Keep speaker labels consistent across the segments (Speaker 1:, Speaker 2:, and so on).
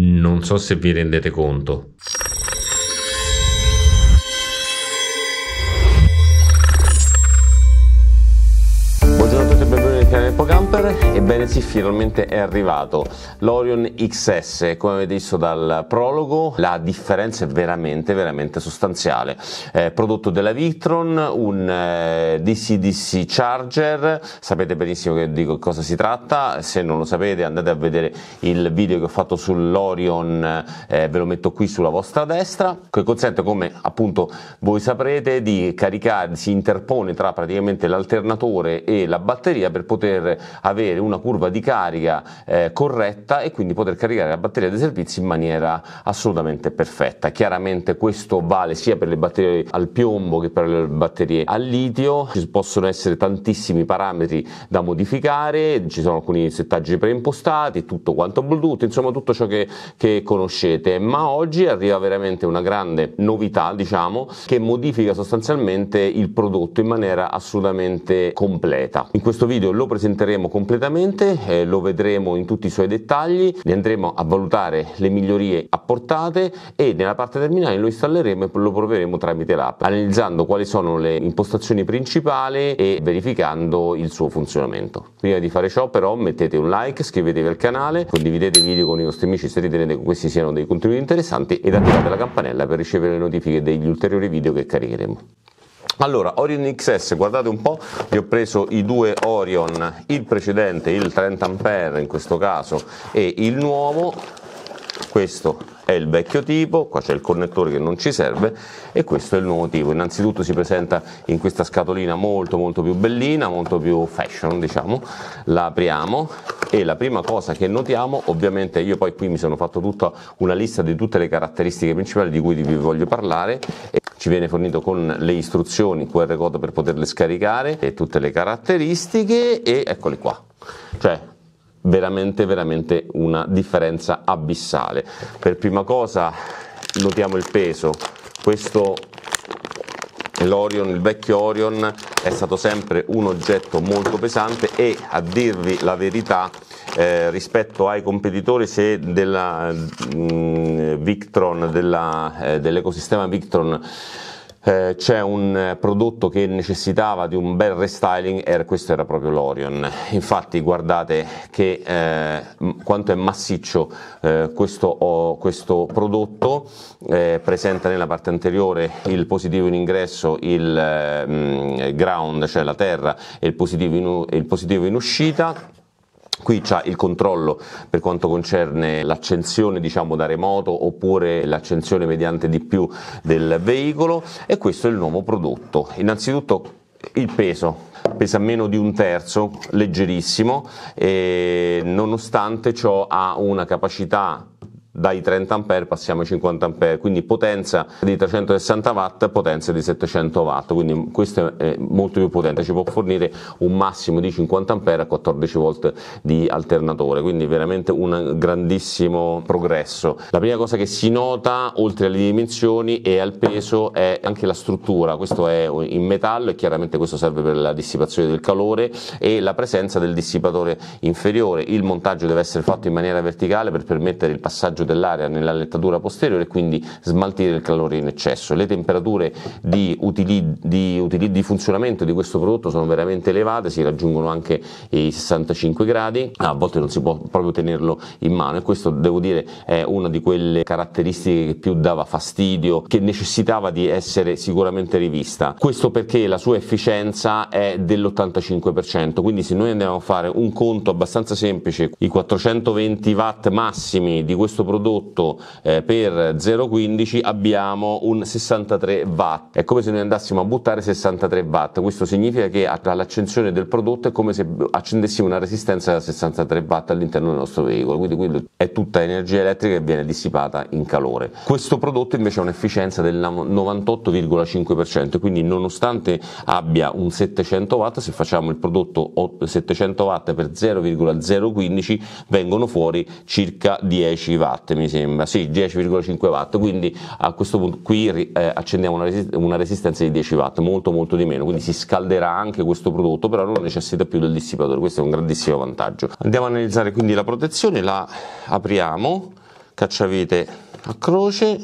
Speaker 1: Non so se vi rendete conto. mesi finalmente è arrivato l'Orion XS come avete visto dal prologo la differenza è veramente veramente sostanziale eh, prodotto della Victron un eh, DC-DC charger sapete benissimo che, di cosa si tratta se non lo sapete andate a vedere il video che ho fatto sull'Orion eh, ve lo metto qui sulla vostra destra che consente come appunto voi saprete di caricare si interpone tra praticamente l'alternatore e la batteria per poter avere una curva curva di carica eh, corretta e quindi poter caricare la batteria dei servizi in maniera assolutamente perfetta. Chiaramente questo vale sia per le batterie al piombo che per le batterie al litio, ci possono essere tantissimi parametri da modificare, ci sono alcuni settaggi preimpostati, tutto quanto Bluetooth, insomma tutto ciò che, che conoscete, ma oggi arriva veramente una grande novità, diciamo, che modifica sostanzialmente il prodotto in maniera assolutamente completa. In questo video lo presenteremo completamente eh, lo vedremo in tutti i suoi dettagli, ne andremo a valutare le migliorie apportate e nella parte terminale lo installeremo e lo proveremo tramite l'app, analizzando quali sono le impostazioni principali e verificando il suo funzionamento. Prima di fare ciò però mettete un like, iscrivetevi al canale, condividete i video con i vostri amici se ritenete che questi siano dei contenuti interessanti ed attivate la campanella per ricevere le notifiche degli ulteriori video che caricheremo. Allora, Orion XS, guardate un po', vi ho preso i due Orion, il precedente, il 30A in questo caso, e il nuovo, questo è il vecchio tipo, qua c'è il connettore che non ci serve e questo è il nuovo tipo. Innanzitutto si presenta in questa scatolina molto molto più bellina, molto più fashion diciamo, la apriamo e la prima cosa che notiamo, ovviamente io poi qui mi sono fatto tutta una lista di tutte le caratteristiche principali di cui vi voglio parlare ci viene fornito con le istruzioni QR code per poterle scaricare e tutte le caratteristiche e eccole qua. Cioè, veramente veramente una differenza abissale. Per prima cosa notiamo il peso. Questo l'Orion, il vecchio Orion è stato sempre un oggetto molto pesante e a dirvi la verità eh, rispetto ai competitori se della, mh, mm, Victron, della, eh, dell'ecosistema Victron eh, c'è un eh, prodotto che necessitava di un bel restyling e questo era proprio l'Orion. Infatti guardate che, eh, quanto è massiccio eh, questo, oh, questo, prodotto, eh, presenta nella parte anteriore il positivo in ingresso, il ground, cioè la terra, e il positivo in, il positivo in uscita Qui c'è il controllo per quanto concerne l'accensione diciamo, da remoto oppure l'accensione mediante di più del veicolo e questo è il nuovo prodotto. Innanzitutto il peso pesa meno di un terzo, leggerissimo, e nonostante ciò ha una capacità dai 30 A passiamo ai 50 A, quindi potenza di 360 watt, potenza di 700 watt, quindi questo è molto più potente, ci può fornire un massimo di 50 A a 14 volt di alternatore, quindi veramente un grandissimo progresso. La prima cosa che si nota, oltre alle dimensioni e al peso, è anche la struttura, questo è in metallo e chiaramente questo serve per la dissipazione del calore e la presenza del dissipatore inferiore, il montaggio deve essere fatto in maniera verticale per permettere il passaggio dell'aria nella lettatura posteriore e quindi smaltire il calore in eccesso. Le temperature di, utili, di, utili, di funzionamento di questo prodotto sono veramente elevate, si raggiungono anche i 65 gradi, a volte non si può proprio tenerlo in mano e questo devo dire è una di quelle caratteristiche che più dava fastidio, che necessitava di essere sicuramente rivista. Questo perché la sua efficienza è dell'85%, quindi se noi andiamo a fare un conto abbastanza semplice, i 420 watt massimi di questo prodotto prodotto eh, per 0,15 abbiamo un 63 watt. È come se noi andassimo a buttare 63 watt. Questo significa che all'accensione del prodotto è come se accendessimo una resistenza da 63 watt all'interno del nostro veicolo. Quindi quello è tutta energia elettrica che viene dissipata in calore. Questo prodotto invece ha un'efficienza del 98,5%, quindi nonostante abbia un 700 watt, se facciamo il prodotto 700 watt per 0,015 vengono fuori circa 10 watt watt mi sembra, sì 10,5 watt, quindi a questo punto qui eh, accendiamo una, resist- una, resistenza di 10 watt, molto molto di meno, quindi si scalderà anche questo prodotto, però non necessita più del dissipatore, questo è un grandissimo vantaggio. Andiamo ad analizzare quindi la protezione, la apriamo, cacciavite a croce,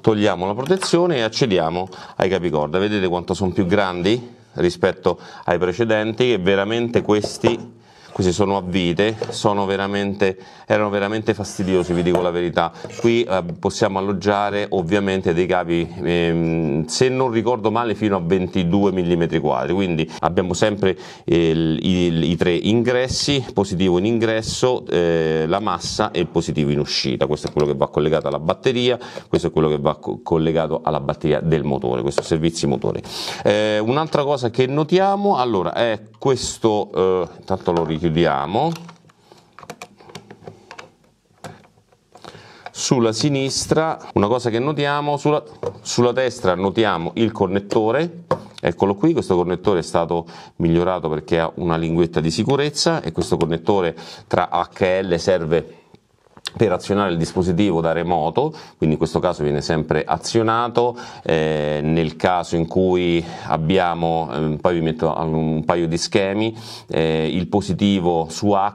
Speaker 1: togliamo la protezione e accediamo ai capicorda, vedete quanto sono più grandi rispetto ai precedenti e veramente questi questi sono a vite, sono veramente, erano veramente fastidiosi, vi dico la verità. Qui eh, possiamo alloggiare ovviamente dei cavi, ehm, se non ricordo male, fino a 22 mm quadri, quindi abbiamo sempre eh, il, il, i tre ingressi, positivo in ingresso, eh, la massa e positivo in uscita, questo è quello che va collegato alla batteria, questo è quello che va co collegato alla batteria del motore, questo servizio motore. Eh, un'altra cosa che notiamo, allora, è questo, eh, intanto lo richiudo chiudiamo, sulla sinistra, una cosa che notiamo, sulla, sulla destra notiamo il connettore, eccolo qui, questo connettore è stato migliorato perché ha una linguetta di sicurezza e questo connettore tra HL serve per azionare il dispositivo da remoto, quindi in questo caso viene sempre azionato, eh, nel caso in cui abbiamo, eh, poi vi metto un paio di schemi, eh, il positivo su H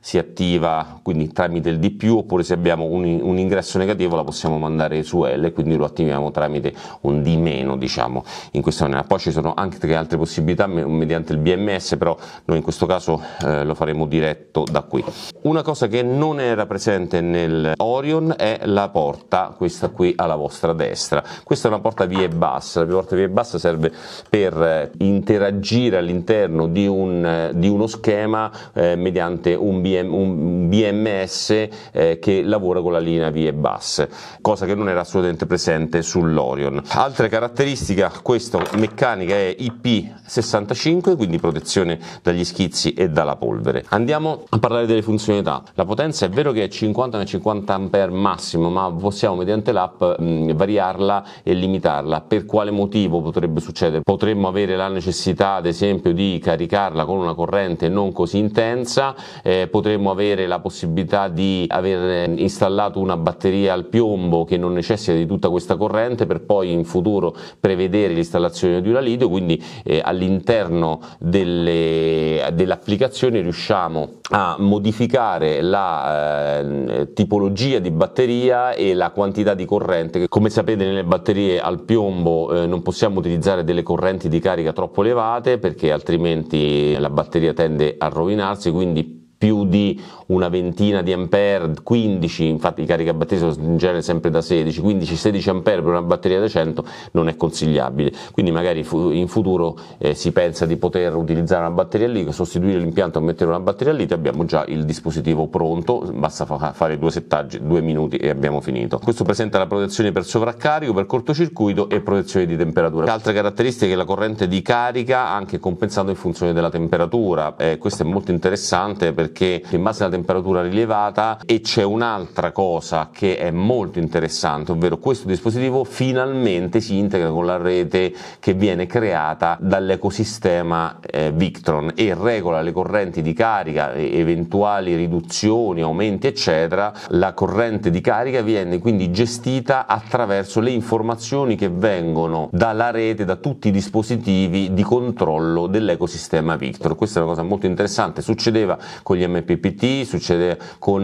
Speaker 1: si attiva quindi tramite il D+, oppure se abbiamo un, un, ingresso negativo la possiamo mandare su L, quindi lo attiviamo tramite un D- diciamo, in questa maniera. Poi ci sono anche altre possibilità mediante il BMS, però noi in questo caso eh, lo faremo diretto da qui. Una cosa che non era presente presente nel Orion è la porta, questa qui alla vostra destra. Questa è una porta via e bassa, la porta via e bassa serve per eh, interagire all'interno di, un, eh, di uno schema eh, mediante un, BM, un BMS eh, che lavora con la linea via e basse, cosa che non era assolutamente presente sull'Orion. altre caratteristiche questa meccanica è IP65, quindi protezione dagli schizzi e dalla polvere. Andiamo a parlare delle funzionalità. La potenza è vero che è 50 né 50 ampere massimo, ma possiamo mediante l'app mm, variarla e limitarla. Per quale motivo potrebbe succedere? Potremmo avere la necessità, ad esempio, di caricarla con una corrente non così intensa, eh, potremmo avere la possibilità di aver eh, installato una batteria al piombo che non necessita di tutta questa corrente per poi in futuro prevedere l'installazione di una litio, quindi eh, all'interno delle, dell'applicazione riusciamo a modificare la eh, eh, tipologia di batteria e la quantità di corrente. che Come sapete nelle batterie al piombo eh, non possiamo utilizzare delle correnti di carica troppo elevate perché altrimenti la batteria tende a rovinarsi, quindi più di una ventina di ampere, 15, infatti i caricabatterie sono in genere sempre da 16, 15-16 ampere per una batteria da 100 non è consigliabile, quindi magari in futuro eh, si pensa di poter utilizzare una batteria lì, sostituire l'impianto e mettere una batteria lì, abbiamo già il dispositivo pronto, basta fa- fare due settaggi, due minuti e abbiamo finito. Questo presenta la protezione per sovraccarico, per cortocircuito e protezione di temperatura. Altre caratteristiche è la corrente di carica anche compensando in funzione della temperatura, eh, questo è molto interessante perché perché in base alla temperatura rilevata e c'è un'altra cosa che è molto interessante, ovvero questo dispositivo finalmente si integra con la rete che viene creata dall'ecosistema eh, Victron e regola le correnti di carica, eventuali riduzioni, aumenti eccetera. La corrente di carica viene quindi gestita attraverso le informazioni che vengono dalla rete, da tutti i dispositivi di controllo dell'ecosistema Victron. Questa è una cosa molto interessante, succedeva con gli gli MPPT, succede con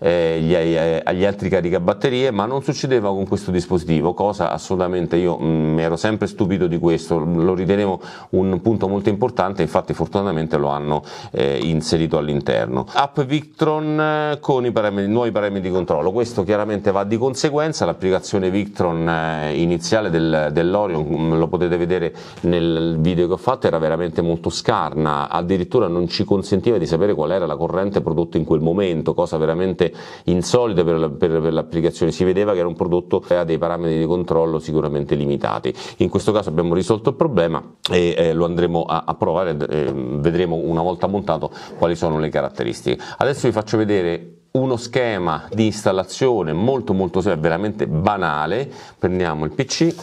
Speaker 1: eh, gli, eh, gli altri caricabatterie, ma non succedeva con questo dispositivo, cosa assolutamente io mm, mi ero sempre stupito di questo, lo ritenevo un punto molto importante, infatti fortunatamente lo hanno eh, inserito all'interno. App Victron eh, con i parametri, nuovi parametri di controllo, questo chiaramente va di conseguenza, l'applicazione Victron eh, iniziale del, dell'Orion, mm, lo potete vedere nel video che ho fatto, era veramente molto scarna, addirittura non ci consentiva di sapere qual era la la corrente prodotta in quel momento, cosa veramente insolita per, per, per l'applicazione, si vedeva che era un prodotto che aveva dei parametri di controllo sicuramente limitati. In questo caso abbiamo risolto il problema e eh, lo andremo a, a provare, eh, vedremo una volta montato quali sono le caratteristiche. Adesso vi faccio vedere uno schema di installazione molto molto semplice, veramente banale, prendiamo il PC,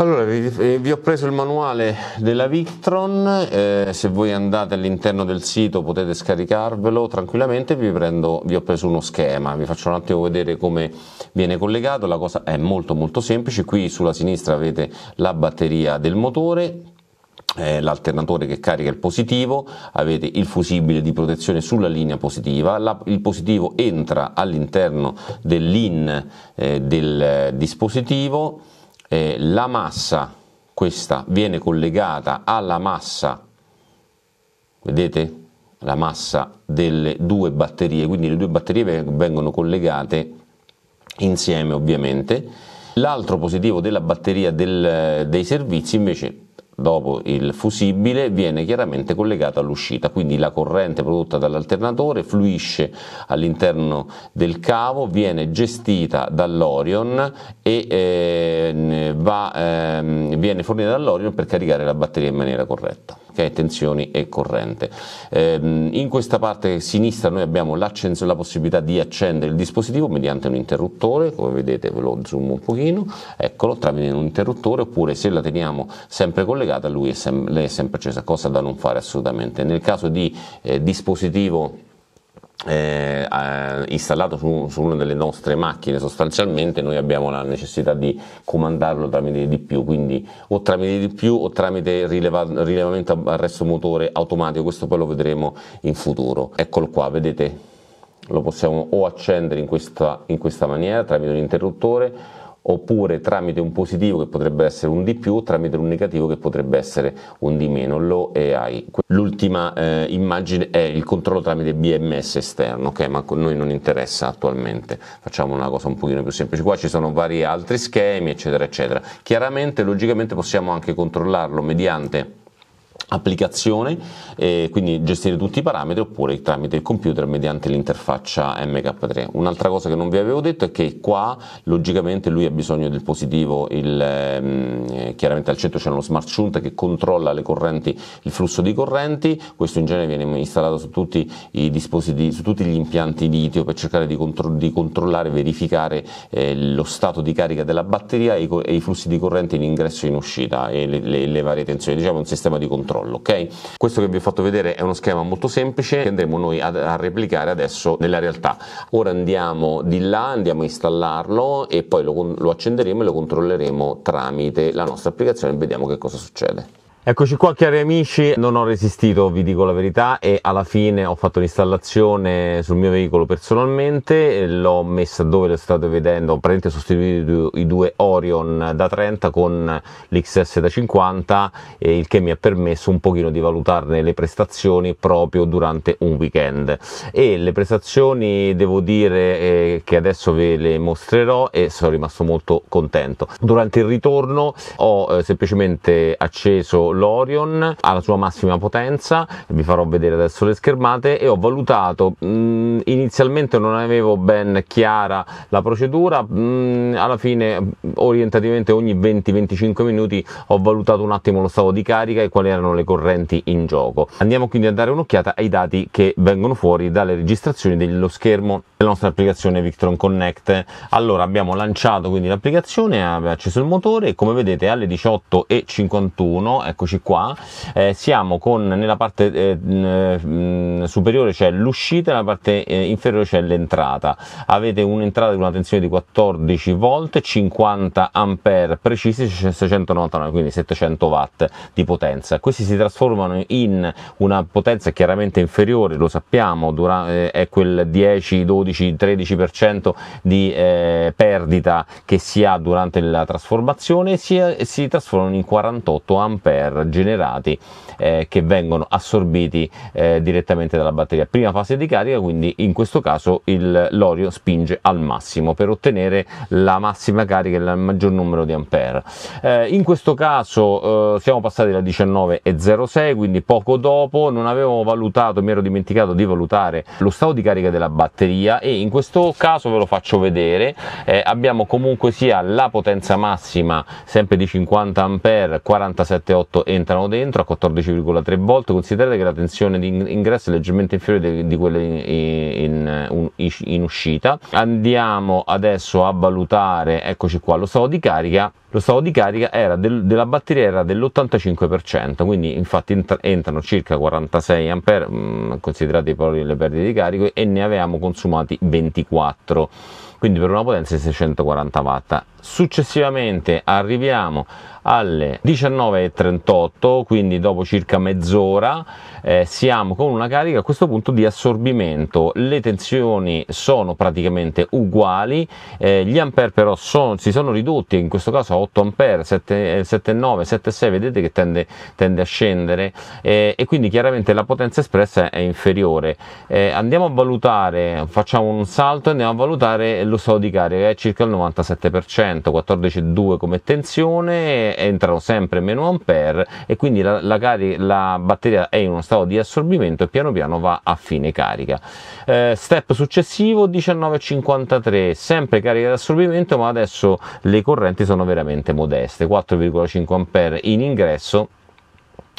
Speaker 1: Allora, vi, vi, ho preso il manuale della Victron, eh, se voi andate all'interno del sito potete scaricarvelo tranquillamente, vi, prendo, vi ho preso uno schema, vi faccio un attimo vedere come viene collegato, la cosa è molto molto semplice, qui sulla sinistra avete la batteria del motore, eh, l'alternatore che carica il positivo, avete il fusibile di protezione sulla linea positiva, la, il positivo entra all'interno dell'in eh, del eh, dispositivo eh, la massa, questa viene collegata alla massa, vedete? La massa delle due batterie, quindi le due batterie vengono collegate insieme ovviamente. L'altro positivo della batteria del, dei servizi invece dopo il fusibile viene chiaramente collegato all'uscita, quindi la corrente prodotta dall'alternatore fluisce all'interno del cavo, viene gestita dall'Orion e eh, eh, va, eh, viene fornita dall'Orion per caricare la batteria in maniera corretta, okay? tensioni e corrente. Eh, in questa parte sinistra noi abbiamo la possibilità di accendere il dispositivo mediante un interruttore, come vedete ve lo zoom un pochino, eccolo, tramite un interruttore, oppure se la teniamo sempre collegata lui è sem- lei è sempre accesa, cosa da non fare assolutamente. Nel caso di eh, dispositivo eh, eh, installato su, su, una delle nostre macchine sostanzialmente noi abbiamo la necessità di comandarlo tramite di più quindi o tramite di più o tramite rileva, rilevamento arresto motore automatico questo poi lo vedremo in futuro eccolo qua vedete lo possiamo o accendere in questa, in questa maniera tramite un interruttore oppure tramite un positivo che potrebbe essere un di più, tramite un negativo che potrebbe essere un di meno, lo AI. L'ultima eh, immagine è il controllo tramite BMS esterno, ok, ma a noi non interessa attualmente, facciamo una cosa un pochino più semplice, qua ci sono vari altri schemi, eccetera, eccetera. Chiaramente, logicamente possiamo anche controllarlo mediante applicazione, eh, quindi gestire tutti i parametri oppure tramite il computer mediante l'interfaccia MK3. Un'altra cosa che non vi avevo detto è che qua logicamente lui ha bisogno del positivo, il, eh, chiaramente al centro c'è uno smart shunt che controlla le correnti, il flusso di correnti, questo in genere viene installato su tutti, i dispositivi, su tutti gli impianti litio per cercare di, contro- di controllare verificare eh, lo stato di carica della batteria e i, co- e i, flussi di corrente in ingresso e in uscita e le, le, le varie tensioni, diciamo un sistema di controllo controllo, ok? Questo che vi ho fatto vedere è uno schema molto semplice che andremo noi a, a replicare adesso nella realtà. Ora andiamo di là, andiamo a installarlo e poi lo, lo accenderemo e lo controlleremo tramite la nostra applicazione e vediamo che cosa succede. Eccoci qua cari amici, non ho resistito vi dico la verità e alla fine ho fatto l'installazione sul mio veicolo personalmente, l'ho messa dove lo state vedendo, ho praticamente sostituito i due Orion da 30 con l'XS da 50 il che mi ha permesso un pochino di valutarne le prestazioni proprio durante un weekend e le prestazioni devo dire eh, che adesso ve le mostrerò e sono rimasto molto contento. Durante il ritorno ho eh, semplicemente acceso l'Orion alla sua massima potenza, vi farò vedere adesso le schermate e ho valutato mh, mm, inizialmente non avevo ben chiara la procedura, mm, alla fine mm, orientativamente ogni 20-25 minuti ho valutato un attimo lo stato di carica e quali erano le correnti in gioco. Andiamo quindi a dare un'occhiata ai dati che vengono fuori dalle registrazioni dello schermo della nostra applicazione Victron Connect. Allora abbiamo lanciato quindi l'applicazione, abbiamo acceso il motore e come vedete alle 18.51, eccoci qua, eh, siamo con nella parte eh, mm, superiore c'è cioè l'uscita e la parte eh, inferiore c'è l'entrata. Avete un'entrata con una tensione di 14 volt, 50 ampere precisi, 699, quindi 700 watt di potenza. Questi si trasformano in una potenza chiaramente inferiore, lo sappiamo, dura, eh, è quel 10, 12, 13% di eh, perdita che si ha durante la trasformazione, si, si trasformano in 48 ampere generati eh, che vengono assorbiti eh, direttamente dalla batteria. Prima fase di carica, quindi in questo caso il, l'olio spinge al massimo per ottenere la massima carica e il maggior numero di ampere. Eh, in questo caso eh, siamo passati da 19,06, quindi poco dopo, non avevo valutato, mi ero dimenticato di valutare lo stato di carica della batteria e in questo caso ve lo faccio vedere, eh, abbiamo comunque sia la potenza massima sempre di 50 ampere, 47,8 entrano dentro a 14 12,3 volt, considerate che la tensione di ingresso è leggermente inferiore di quella in, in, in uscita. Andiamo adesso a valutare, eccoci qua, lo stato di carica lo stato di carica del, della batteria era dell'85%, quindi infatti entra, entrano circa 46 A, mm, considerate le perdite di carico, e ne avevamo consumati 24 quindi per una potenza di 640 watt. Successivamente arriviamo alle 19.38, quindi dopo circa mezz'ora eh, siamo con una carica a questo punto di assorbimento, le tensioni sono praticamente uguali, eh, gli ampere però sono, si sono ridotti, in questo caso a 8 ampere, 7,9, 7,6, eh, vedete che tende, tende a scendere eh, e quindi chiaramente la potenza espressa è inferiore. Eh, andiamo a valutare, facciamo un salto e andiamo a valutare lo stato di carica è circa il 97%, 14,2 come tensione, entrano sempre meno ampere e quindi la, la, carica, la, batteria è in uno stato di assorbimento e piano piano va a fine carica. Eh, step successivo 19,53, sempre carica di assorbimento ma adesso le correnti sono veramente modeste, 4,5 ampere in ingresso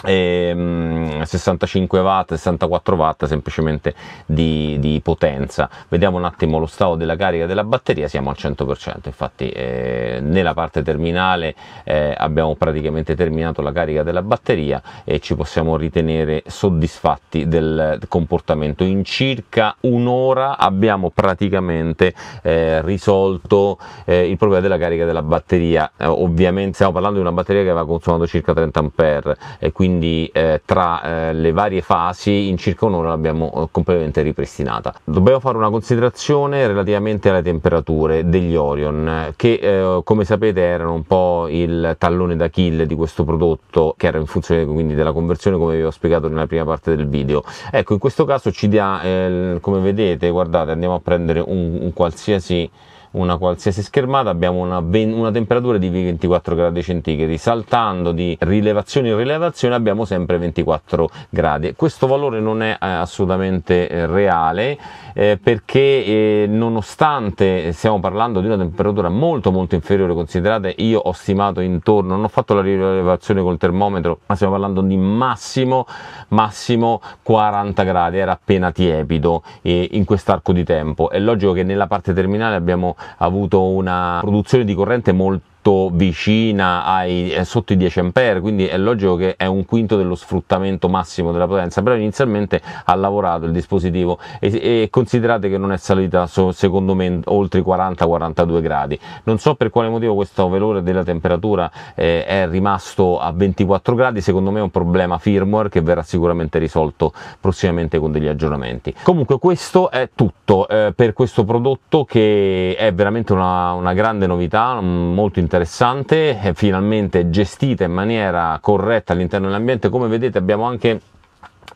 Speaker 1: Ehm, e 65 watt 64 watt semplicemente di, di, potenza vediamo un attimo lo stato della carica della batteria siamo al 100% infatti eh, nella parte terminale eh, abbiamo praticamente terminato la carica della batteria e ci possiamo ritenere soddisfatti del comportamento in circa un'ora abbiamo praticamente eh, risolto eh, il problema della carica della batteria eh, ovviamente stiamo parlando di una batteria che aveva consumato circa 30 ampere e quindi quindi eh, tra eh, le varie fasi in circa un'ora l'abbiamo eh, completamente ripristinata. Dobbiamo fare una considerazione relativamente alle temperature degli Orion che eh, come sapete erano un po' il tallone d'Achille di questo prodotto che era in funzione quindi della conversione come vi ho spiegato nella prima parte del video. Ecco in questo caso ci dà eh, come vedete guardate andiamo a prendere un, un qualsiasi una qualsiasi schermata abbiamo una, una temperatura di 24 gradi centigradi, saltando di rilevazione in rilevazione abbiamo sempre 24 gradi. Questo valore non è eh, assolutamente eh, reale eh, perché eh, nonostante stiamo parlando di una temperatura molto molto inferiore, considerate io ho stimato intorno, non ho fatto la rilevazione col termometro, ma stiamo parlando di massimo massimo 40 gradi, era appena tiepido eh, in quest'arco di tempo. È logico che nella parte terminale abbiamo avuto una produzione di corrente molto molto vicina ai eh, sotto i 10 ampere quindi è logico che è un quinto dello sfruttamento massimo della potenza, però inizialmente ha lavorato il dispositivo e, e considerate che non è salita secondo me oltre i 40-42 gradi. Non so per quale motivo questo velore della temperatura eh, è rimasto a 24 gradi, secondo me è un problema firmware che verrà sicuramente risolto prossimamente con degli aggiornamenti. Comunque questo è tutto eh, per questo prodotto che è veramente una, una grande novità, molto interessante interessante, finalmente gestita in maniera corretta all'interno dell'ambiente. Come vedete abbiamo anche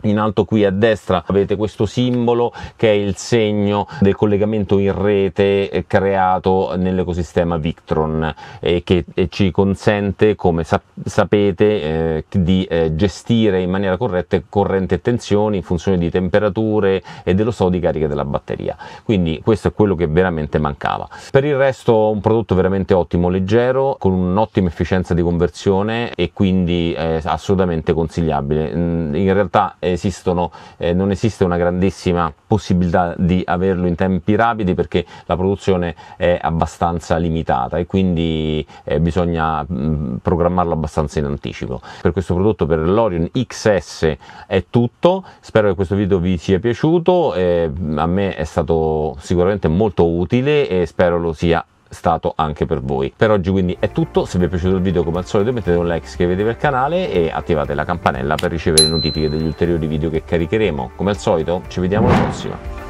Speaker 1: in alto qui a destra avete questo simbolo che è il segno del collegamento in rete eh, creato nell'ecosistema Victron e eh, che eh, ci consente come sapete di gestire in maniera corretta corrente e tensioni in funzione di temperature e dello stato di carica della batteria quindi questo è quello che veramente mancava per il resto un prodotto veramente ottimo leggero con un'ottima efficienza di conversione e quindi assolutamente consigliabile in realtà è esistono, eh, non esiste una grandissima possibilità di averlo in tempi rapidi perché la produzione è abbastanza limitata e quindi eh, bisogna mh, mm, programmarlo abbastanza in anticipo. Per questo prodotto, per l'Orion XS è tutto, spero che questo video vi sia piaciuto, eh, a me è stato sicuramente molto utile e spero lo sia stato anche per voi. Per oggi quindi è tutto, se vi è piaciuto il video come al solito mettete un like, iscrivetevi al canale e attivate la campanella per ricevere notifiche degli ulteriori video che caricheremo. Come al solito ci vediamo alla prossima.